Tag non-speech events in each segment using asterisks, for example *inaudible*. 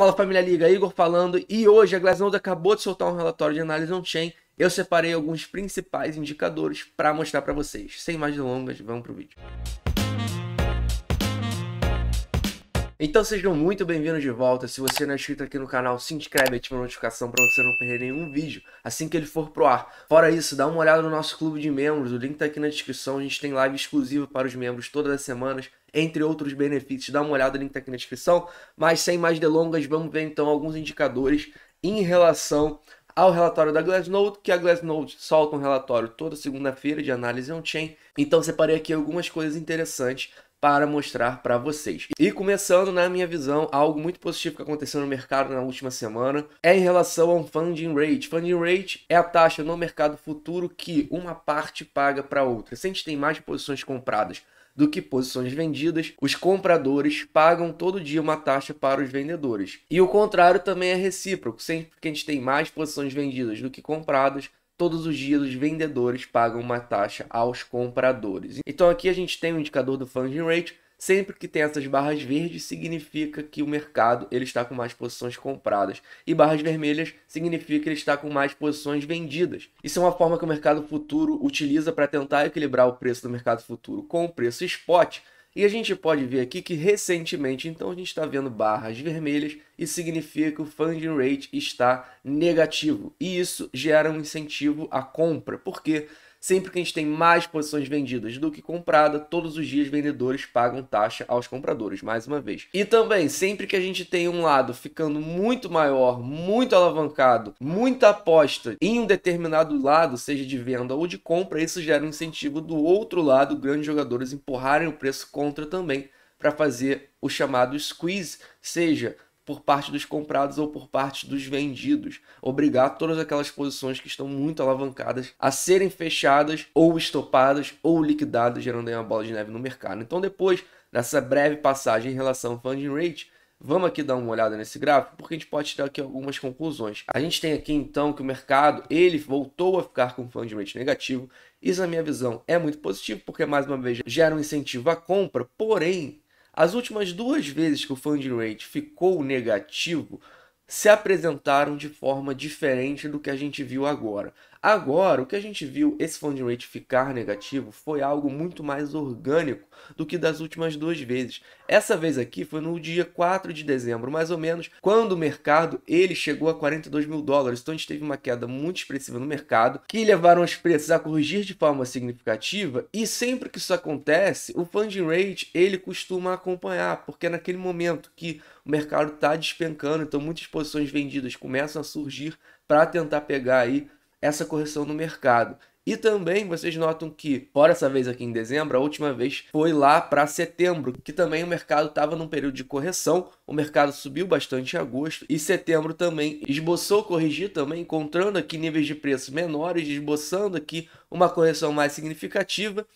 Fala família Liga, Igor falando e hoje a Glassnode acabou de soltar um relatório de análise on-chain. Eu separei alguns principais indicadores para mostrar para vocês. Sem mais delongas, vamos para o vídeo. Então sejam muito bem-vindos de volta. Se você não é inscrito aqui no canal, se inscreve e ativa a notificação para você não perder nenhum vídeo assim que ele for pro ar. Fora isso, dá uma olhada no nosso clube de membros, o link tá aqui na descrição. A gente tem live exclusiva para os membros todas as semanas, entre outros benefícios. Dá uma olhada, o link tá aqui na descrição. Mas sem mais delongas, vamos ver então alguns indicadores em relação ao relatório da Glassnode, que a Glassnode solta um relatório toda segunda-feira de análise on-chain. Então separei aqui algumas coisas interessantes para mostrar para vocês. E começando, na minha visão, algo muito positivo que aconteceu no mercado na última semana é em relação ao funding rate. Funding rate é a taxa no mercado futuro que uma parte paga para outra. Se a gente tem mais posições compradas do que posições vendidas, os compradores pagam todo dia uma taxa para os vendedores. E o contrário também é recíproco. Sempre que a gente tem mais posições vendidas do que compradas, todos os dias os vendedores pagam uma taxa aos compradores. Então aqui a gente tem o um indicador do funding rate. Sempre que tem essas barras verdes, significa que o mercado ele está com mais posições compradas. E barras vermelhas significa que ele está com mais posições vendidas. Isso é uma forma que o mercado futuro utiliza para tentar equilibrar o preço do mercado futuro com o preço spot, e a gente pode ver aqui que recentemente, então, a gente está vendo barras vermelhas e significa que o funding rate está negativo. E isso gera um incentivo à compra, porque Sempre que a gente tem mais posições vendidas do que comprada, todos os dias vendedores pagam taxa aos compradores, mais uma vez. E também, sempre que a gente tem um lado ficando muito maior, muito alavancado, muita aposta em um determinado lado, seja de venda ou de compra, isso gera um incentivo do outro lado, grandes jogadores empurrarem o preço contra também para fazer o chamado squeeze, seja por parte dos comprados ou por parte dos vendidos, obrigar todas aquelas posições que estão muito alavancadas a serem fechadas ou estopadas ou liquidadas, gerando aí uma bola de neve no mercado. Então, depois dessa breve passagem em relação ao funding rate, Vamos aqui dar uma olhada nesse gráfico, porque a gente pode tirar aqui algumas conclusões. A gente tem aqui então que o mercado, ele voltou a ficar com funding rate negativo. Isso, na minha visão, é muito positivo, porque mais uma vez gera um incentivo à compra, porém as últimas duas vezes que o funding rate ficou negativo se apresentaram de forma diferente do que a gente viu agora. Agora, o que a gente viu esse funding rate ficar negativo foi algo muito mais orgânico do que das últimas duas vezes. Essa vez aqui foi no dia 4 de dezembro, mais ou menos, quando o mercado ele chegou a 42 mil dólares. Então a gente teve uma queda muito expressiva no mercado, que levaram os preços a corrigir de forma significativa. E sempre que isso acontece, o funding rate ele costuma acompanhar, porque é naquele momento que o mercado está despencando, então muitas posições vendidas começam a surgir para tentar pegar aí essa correção no mercado. E também vocês notam que, fora essa vez aqui em dezembro, a última vez foi lá para setembro, que também o mercado estava num período de correção. O mercado subiu bastante em agosto e setembro também esboçou corrigir também, encontrando aqui níveis de preço menores, esboçando aqui uma correção mais significativa.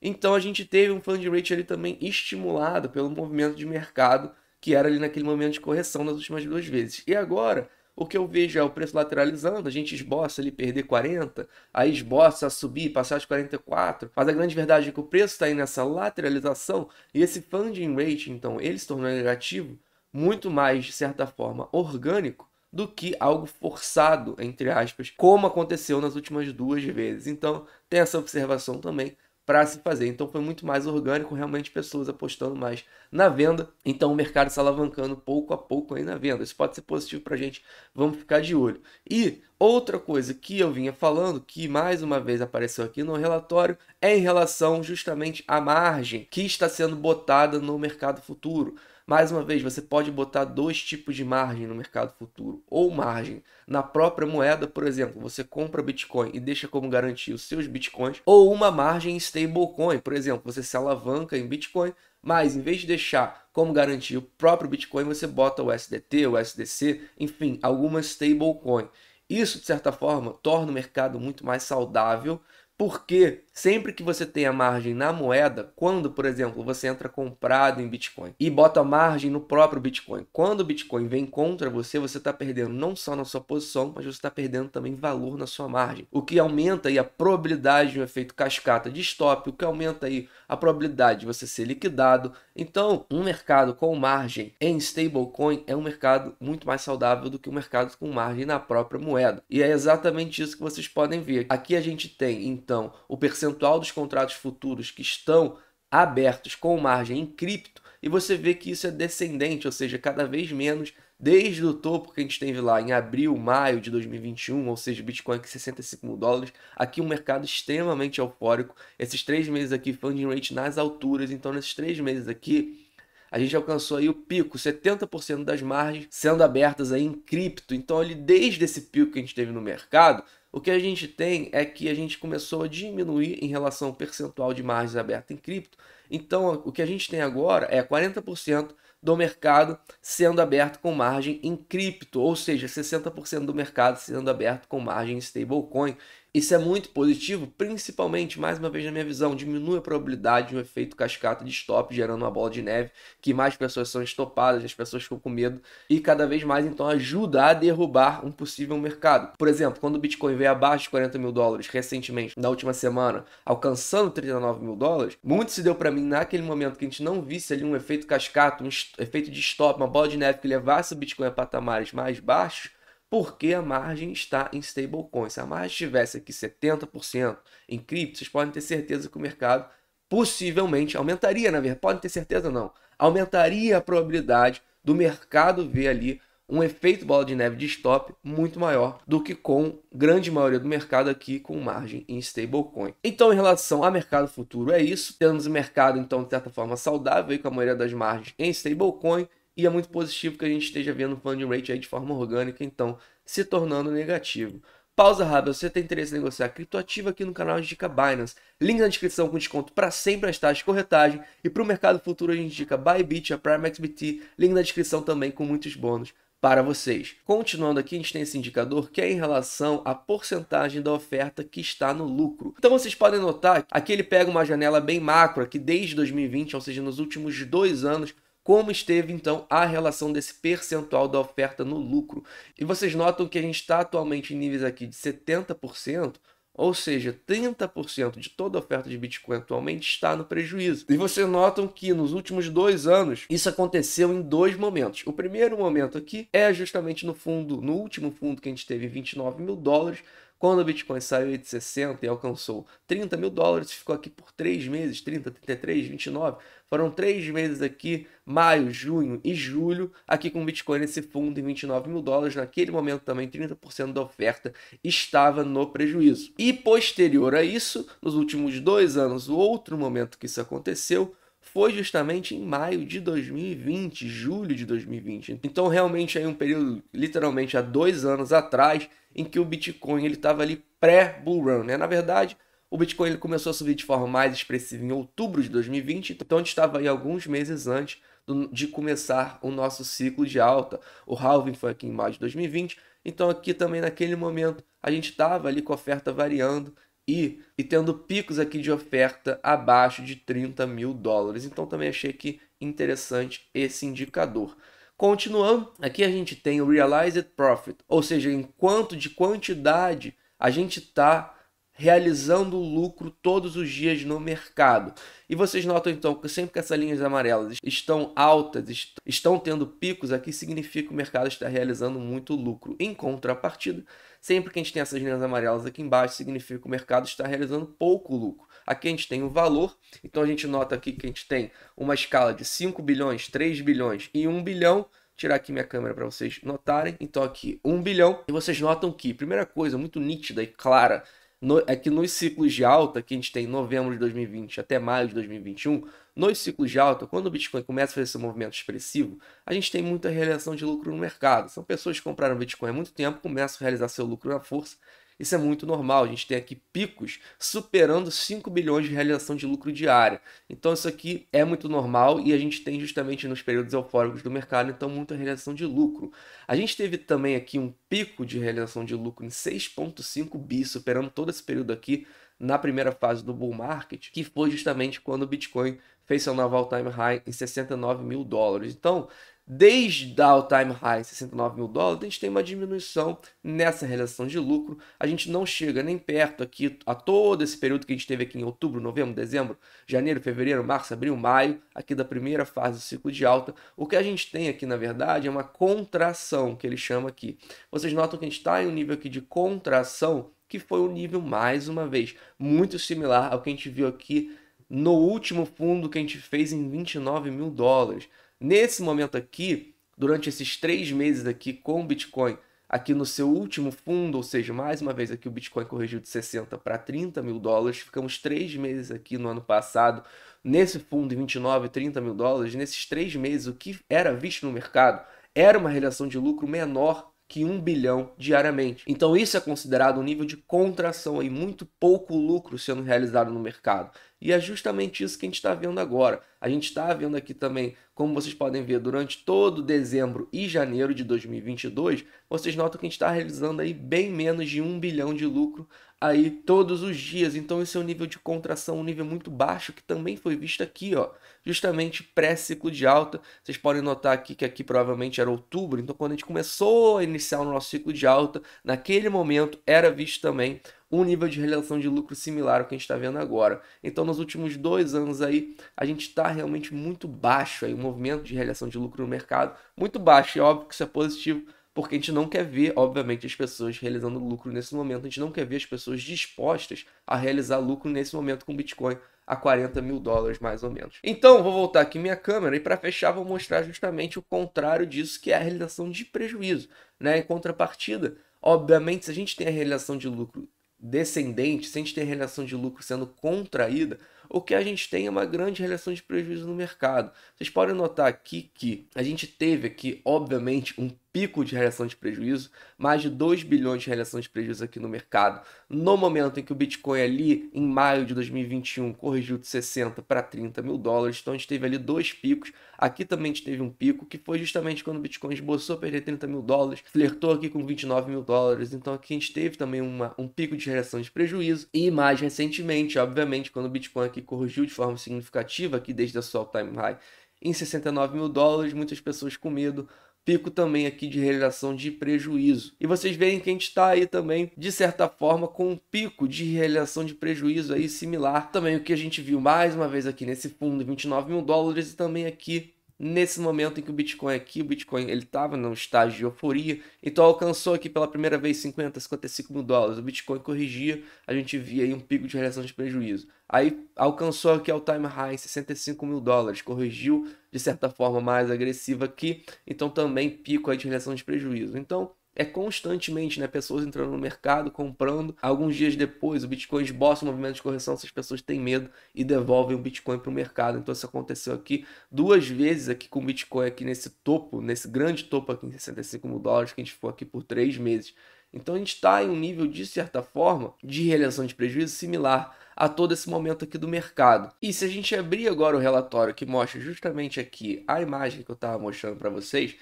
Então a gente teve um fund rate ali também estimulado pelo movimento de mercado que era ali naquele momento de correção das últimas duas vezes. E agora o que eu vejo é o preço lateralizando, a gente esboça ele perder 40, aí esboça subir, passar de 44, mas a grande verdade é que o preço está aí nessa lateralização e esse funding rate, então, ele se tornou negativo, muito mais, de certa forma, orgânico do que algo forçado, entre aspas, como aconteceu nas últimas duas vezes. Então, tem essa observação também para se fazer. Então foi muito mais orgânico, realmente pessoas apostando mais na venda. Então o mercado se alavancando pouco a pouco aí na venda. Isso pode ser positivo para a gente, vamos ficar de olho. E outra coisa que eu vinha falando, que mais uma vez apareceu aqui no relatório, é em relação justamente à margem que está sendo botada no mercado futuro. Mais uma vez, você pode botar dois tipos de margem no mercado futuro, ou margem na própria moeda, por exemplo, você compra Bitcoin e deixa como garantia os seus Bitcoins, ou uma margem em stablecoin, por exemplo, você se alavanca em Bitcoin, mas em vez de deixar como garantia o próprio Bitcoin, você bota o SDT, o SDC, enfim, alguma stablecoin. Isso, de certa forma, torna o mercado muito mais saudável, porque Sempre que você tem a margem na moeda, quando, por exemplo, você entra comprado em Bitcoin e bota a margem no próprio Bitcoin, quando o Bitcoin vem contra você, você está perdendo não só na sua posição, mas você está perdendo também valor na sua margem, o que aumenta aí a probabilidade de um efeito cascata de stop, o que aumenta aí a probabilidade de você ser liquidado. Então, um mercado com margem em stablecoin é um mercado muito mais saudável do que um mercado com margem na própria moeda. E é exatamente isso que vocês podem ver. Aqui a gente tem então o percentual percentual dos contratos futuros que estão abertos com margem em cripto e você vê que isso é descendente, ou seja, cada vez menos, desde o topo que a gente teve lá em abril, maio de 2021, ou seja, Bitcoin com 65 mil dólares, aqui um mercado extremamente eufórico. Esses três meses aqui, funding rate nas alturas, então nesses três meses aqui, a gente alcançou aí o pico, 70% das margens sendo abertas aí em cripto. Então, ele desde esse pico que a gente teve no mercado, o que a gente tem é que a gente começou a diminuir em relação ao percentual de margens abertas em cripto. Então, o que a gente tem agora é 40% do mercado sendo aberto com margem em cripto, ou seja, 60% do mercado sendo aberto com margem em stablecoin. Isso é muito positivo, principalmente, mais uma vez na minha visão, diminui a probabilidade de um efeito cascata de stop, gerando uma bola de neve, que mais pessoas são estopadas, as pessoas ficam com medo, e cada vez mais, então, ajuda a derrubar um possível mercado. Por exemplo, quando o Bitcoin veio abaixo de 40 mil dólares recentemente, na última semana, alcançando 39 mil dólares, muito se deu para mim naquele momento que a gente não visse ali um efeito cascata, um efeito de stop, uma bola de neve que levasse o Bitcoin a patamares mais baixos, porque a margem está em stablecoin. Se a margem estivesse aqui 70% em cripto, vocês podem ter certeza que o mercado possivelmente aumentaria, na verdade, podem ter certeza não, aumentaria a probabilidade do mercado ver ali um efeito bola de neve de stop muito maior do que com grande maioria do mercado aqui com margem em stablecoin. Então, em relação ao mercado futuro, é isso. Temos o mercado, então, de certa forma saudável, aí, com a maioria das margens em stablecoin e é muito positivo que a gente esteja vendo o FUND rate aí de forma orgânica, então se tornando negativo. Pausa rápida, se você tem interesse em negociar criptoativo aqui no canal, a gente indica Binance. Link na descrição com desconto para sempre as taxas de corretagem. E para o mercado futuro a gente indica Bybit, a Prime XBT. Link na descrição também com muitos bônus para vocês. Continuando aqui, a gente tem esse indicador que é em relação à porcentagem da oferta que está no lucro. Então vocês podem notar, aqui ele pega uma janela bem macro, que desde 2020, ou seja, nos últimos dois anos, como esteve então a relação desse percentual da oferta no lucro. E vocês notam que a gente está atualmente em níveis aqui de 70%, ou seja, 30% de toda a oferta de Bitcoin atualmente está no prejuízo. E vocês notam que nos últimos dois anos isso aconteceu em dois momentos. O primeiro momento aqui é justamente no fundo, no último fundo que a gente teve 29 mil dólares, quando o Bitcoin saiu de 60 e alcançou 30 mil dólares, ficou aqui por três meses, 30, 33, 29. Foram três meses aqui, maio, junho e julho, aqui com o Bitcoin nesse fundo em 29 mil dólares. Naquele momento também 30% da oferta estava no prejuízo. E posterior a isso, nos últimos dois anos, o outro momento que isso aconteceu foi justamente em maio de 2020, julho de 2020. Então, realmente, aí um período, literalmente, há dois anos atrás, em que o Bitcoin ele estava ali pré-bull run, né? Na verdade, o Bitcoin ele começou a subir de forma mais expressiva em outubro de 2020, então a gente estava aí alguns meses antes do, de começar o nosso ciclo de alta. O halving foi aqui em maio de 2020, então aqui também naquele momento a gente estava ali com a oferta variando e, e tendo picos aqui de oferta abaixo de 30 mil dólares. Então também achei que interessante esse indicador. Continuando, aqui a gente tem o Realized Profit, ou seja, em quanto de quantidade a gente está realizando lucro todos os dias no mercado. E vocês notam então que sempre que essas linhas amarelas estão altas, est estão tendo picos aqui, significa que o mercado está realizando muito lucro. Em contrapartida, Sempre que a gente tem essas linhas amarelas aqui embaixo, significa que o mercado está realizando pouco lucro. Aqui a gente tem o valor, então a gente nota aqui que a gente tem uma escala de 5 bilhões, 3 bilhões e 1 bilhão tirar aqui minha câmera para vocês notarem. Então aqui, 1 bilhão. E vocês notam que, primeira coisa muito nítida e clara, no, é que nos ciclos de alta, que a gente tem novembro de 2020 até maio de 2021, nos ciclos de alta, quando o Bitcoin começa a fazer esse movimento expressivo, a gente tem muita realização de lucro no mercado. São pessoas que compraram Bitcoin há muito tempo, começam a realizar seu lucro na força isso é muito normal. A gente tem aqui picos superando 5 bilhões de realização de lucro diária. Então isso aqui é muito normal e a gente tem justamente nos períodos eufóricos do mercado, então muita realização de lucro. A gente teve também aqui um pico de realização de lucro em 6.5 bi, superando todo esse período aqui na primeira fase do bull market, que foi justamente quando o Bitcoin fez seu nova all-time high em 69 mil dólares. Então, Desde a all-time high, 69 mil dólares, a gente tem uma diminuição nessa relação de lucro. A gente não chega nem perto aqui a todo esse período que a gente teve aqui em outubro, novembro, dezembro, janeiro, fevereiro, março, abril, maio, aqui da primeira fase do ciclo de alta. O que a gente tem aqui, na verdade, é uma contração, que ele chama aqui. Vocês notam que a gente está em um nível aqui de contração, que foi um nível, mais uma vez, muito similar ao que a gente viu aqui no último fundo que a gente fez em 29 mil dólares nesse momento aqui, durante esses três meses aqui com o Bitcoin, aqui no seu último fundo, ou seja, mais uma vez aqui o Bitcoin corrigiu de 60 para 30 mil dólares, ficamos três meses aqui no ano passado, nesse fundo em 29, 30 mil dólares, nesses três meses o que era visto no mercado era uma relação de lucro menor que 1 bilhão diariamente. Então isso é considerado um nível de contração e muito pouco lucro sendo realizado no mercado. E é justamente isso que a gente está vendo agora. A gente está vendo aqui também, como vocês podem ver, durante todo dezembro e janeiro de 2022, vocês notam que a gente está realizando aí bem menos de 1 bilhão de lucro aí todos os dias. Então esse é um nível de contração, um nível muito baixo que também foi visto aqui, ó, justamente pré-ciclo de alta. Vocês podem notar aqui que aqui provavelmente era outubro, então quando a gente começou a iniciar o nosso ciclo de alta, naquele momento era visto também um nível de relação de lucro similar ao que a gente está vendo agora. Então, nos últimos dois anos aí, a gente está realmente muito baixo aí, o movimento de relação de lucro no mercado muito baixo. e é óbvio que isso é positivo, porque a gente não quer ver, obviamente, as pessoas realizando lucro nesse momento, a gente não quer ver as pessoas dispostas a realizar lucro nesse momento com Bitcoin a 40 mil dólares, mais ou menos. Então, vou voltar aqui minha câmera e para fechar vou mostrar justamente o contrário disso, que é a realização de prejuízo. Né? Em contrapartida, obviamente, se a gente tem a realização de lucro descendente, se a gente tem a realização de lucro sendo contraída, o que a gente tem é uma grande relação de prejuízo no mercado. Vocês podem notar aqui que a gente teve aqui, obviamente, um pico de relação de prejuízo, mais de 2 bilhões de relação de prejuízo aqui no mercado. No momento em que o Bitcoin ali, em maio de 2021, corrigiu de 60 para 30 mil dólares, então a gente teve ali dois picos. Aqui também a gente teve um pico, que foi justamente quando o Bitcoin esboçou perder 30 mil dólares, flertou aqui com 29 mil dólares, então aqui a gente teve também uma, um pico de relação de prejuízo. E mais recentemente, obviamente, quando o Bitcoin que corrigiu de forma significativa aqui desde a sua all-time high em 69 mil dólares, muitas pessoas com medo, pico também aqui de realização de prejuízo. E vocês veem que a gente está aí também, de certa forma, com um pico de realização de prejuízo aí similar. Também o que a gente viu mais uma vez aqui nesse fundo, 29 mil dólares, e também aqui nesse momento em que o Bitcoin é aqui, o Bitcoin ele estava num estágio de euforia, então alcançou aqui pela primeira vez 50, 55 mil dólares. O Bitcoin corrigia, a gente via aí um pico de reação de prejuízo. Aí alcançou aqui ao time high em 65 mil dólares, corrigiu de certa forma mais agressiva aqui, então também pico aí de reação de prejuízo. Então é constantemente, né? Pessoas entrando no mercado, comprando. Alguns dias depois, o Bitcoin esboça um movimento de correção, essas pessoas têm medo e devolvem o Bitcoin para o mercado. Então, isso aconteceu aqui duas vezes aqui com o Bitcoin aqui nesse topo, nesse grande topo aqui em 65 mil dólares, que a gente ficou aqui por três meses. Então, a gente está em um nível, de certa forma, de realização de prejuízo similar a todo esse momento aqui do mercado. E se a gente abrir agora o relatório que mostra justamente aqui a imagem que eu estava mostrando para vocês,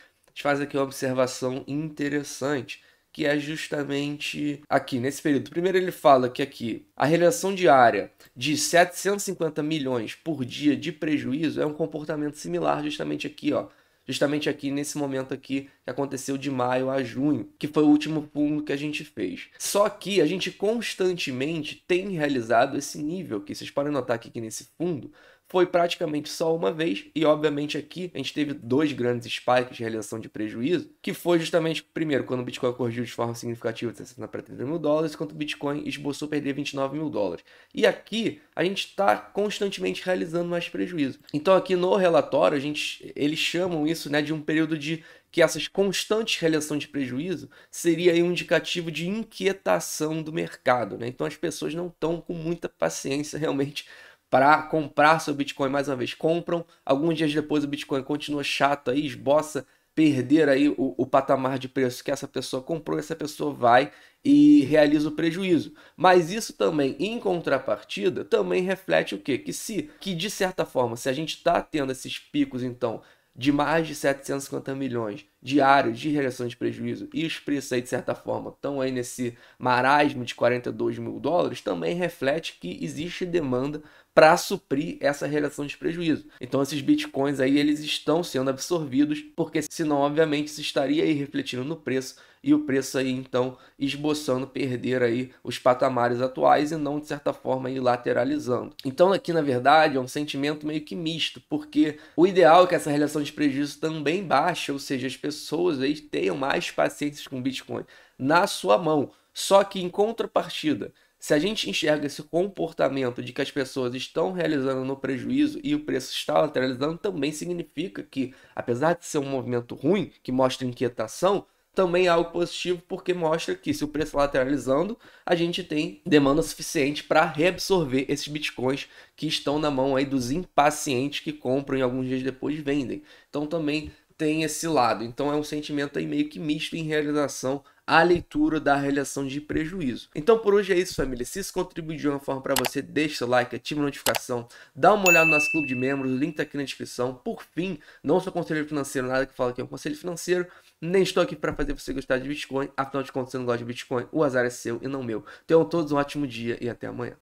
faz aqui uma observação interessante, que é justamente aqui, nesse período. Primeiro ele fala que aqui a realização diária de 750 milhões por dia de prejuízo é um comportamento similar justamente aqui, ó, justamente aqui nesse momento aqui que aconteceu de maio a junho, que foi o último pulo que a gente fez. Só que a gente constantemente tem realizado esse nível que vocês podem notar aqui que nesse fundo foi praticamente só uma vez, e obviamente aqui a gente teve dois grandes spikes de realização de prejuízo, que foi justamente, primeiro, quando o Bitcoin corrigiu de forma significativa de 60 para 30 mil dólares, quando o Bitcoin esboçou perder 29 mil dólares. E aqui a gente está constantemente realizando mais prejuízo. Então aqui no relatório, a gente, eles chamam isso né, de um período de que essas constantes realizações de prejuízo seria um indicativo de inquietação do mercado. Né? Então as pessoas não estão com muita paciência *laughs* realmente para comprar seu Bitcoin mais uma vez. Compram, alguns dias depois o Bitcoin continua chato aí, esboça perder aí o, o, patamar de preço que essa pessoa comprou, essa pessoa vai e realiza o prejuízo. Mas isso também, em contrapartida, também reflete o quê? Que se, que de certa forma, se a gente está tendo esses picos, então, de mais de 750 milhões diários de regressão de prejuízo e os preços aí, de certa forma, estão aí nesse marasmo de 42 mil dólares, também reflete que existe demanda para suprir essa relação de prejuízo. Então esses bitcoins aí eles estão sendo absorvidos, porque senão obviamente se estaria aí refletindo no preço e o preço aí então esboçando perder aí os patamares atuais e não de certa forma aí lateralizando. Então aqui na verdade é um sentimento meio que misto, porque o ideal é que essa relação de prejuízo também baixe, ou seja, as pessoas aí tenham mais paciência com Bitcoin na sua mão. Só que em contrapartida, se a gente enxerga esse comportamento de que as pessoas estão realizando no prejuízo e o preço está lateralizando, também significa que, apesar de ser um movimento ruim, que mostra inquietação, também é algo positivo porque mostra que se o preço tá lateralizando, a gente tem demanda suficiente para reabsorver esses bitcoins que estão na mão aí dos impacientes que compram e alguns dias depois vendem. Então também tem esse lado. Então é um sentimento aí meio que misto em realização a leitura da realização de prejuízo. Então por hoje é isso, família. Se isso contribuiu de uma forma para você, deixa seu like, ativa a notificação, dá uma olhada no nosso clube de membros, o link está aqui na descrição. Por fim, não sou conselheiro financeiro, nada que fala que é um conselho financeiro, nem estou aqui para fazer você gostar de Bitcoin, afinal de contas, você não gosta de Bitcoin, o azar é seu e não meu. Tenham todos um ótimo dia e até amanhã.